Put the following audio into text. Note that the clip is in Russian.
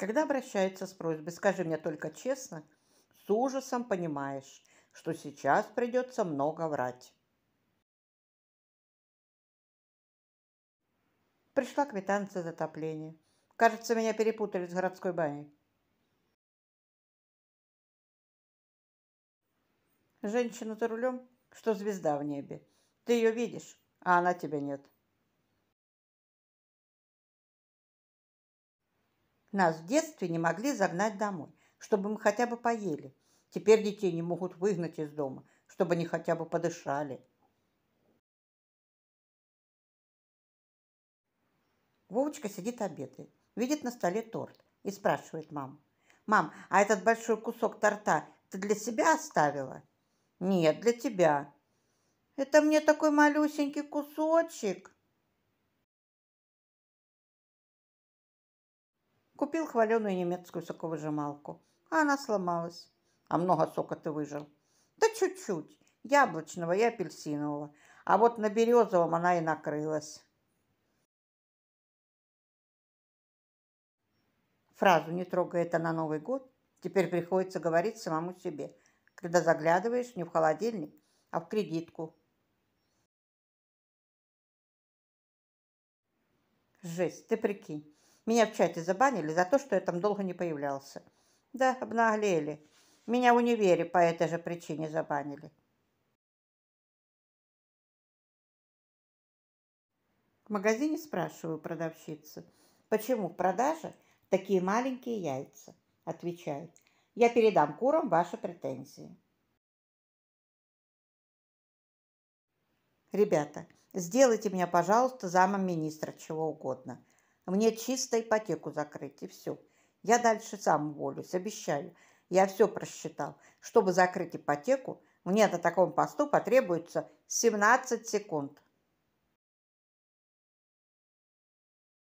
Когда обращаются с просьбой «Скажи мне только честно», с ужасом понимаешь, что сейчас придется много врать. Пришла квитанция за топление. Кажется, меня перепутали с городской баней. Женщина за рулем, что звезда в небе. Ты ее видишь, а она тебя нет. Нас в детстве не могли загнать домой, чтобы мы хотя бы поели. Теперь детей не могут выгнать из дома, чтобы они хотя бы подышали. Вовочка сидит обедает, видит на столе торт и спрашивает маму. «Мам, а этот большой кусок торта ты для себя оставила?» «Нет, для тебя». «Это мне такой малюсенький кусочек». Купил хваленую немецкую соковыжималку, а она сломалась. А много сока ты выжил. Да чуть-чуть, яблочного и апельсинового. А вот на березовом она и накрылась. Фразу «не трогай это на Новый год» теперь приходится говорить самому себе, когда заглядываешь не в холодильник, а в кредитку. Жесть, ты прикинь, меня в чате забанили за то, что я там долго не появлялся. Да, обнаглели. Меня в универе по этой же причине забанили. В магазине спрашиваю продавщицу, почему в продаже такие маленькие яйца? Отвечает, я передам курам ваши претензии. Ребята, сделайте меня, пожалуйста, замом министра чего угодно – мне чисто ипотеку закрыть, и все. Я дальше сам уволюсь, обещаю. Я все просчитал. Чтобы закрыть ипотеку, мне на таком посту потребуется 17 секунд.